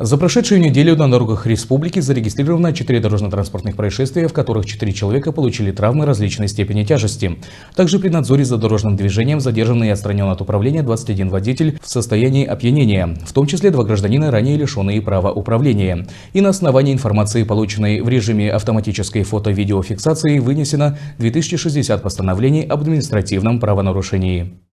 За прошедшую неделю на дорогах республики зарегистрировано 4 дорожно-транспортных происшествия, в которых 4 человека получили травмы различной степени тяжести. Также при надзоре за дорожным движением задержан и отстранен от управления 21 водитель в состоянии опьянения, в том числе два гражданина, ранее лишенные права управления. И на основании информации, полученной в режиме автоматической фото-видеофиксации, вынесено 2060 постановлений об административном правонарушении.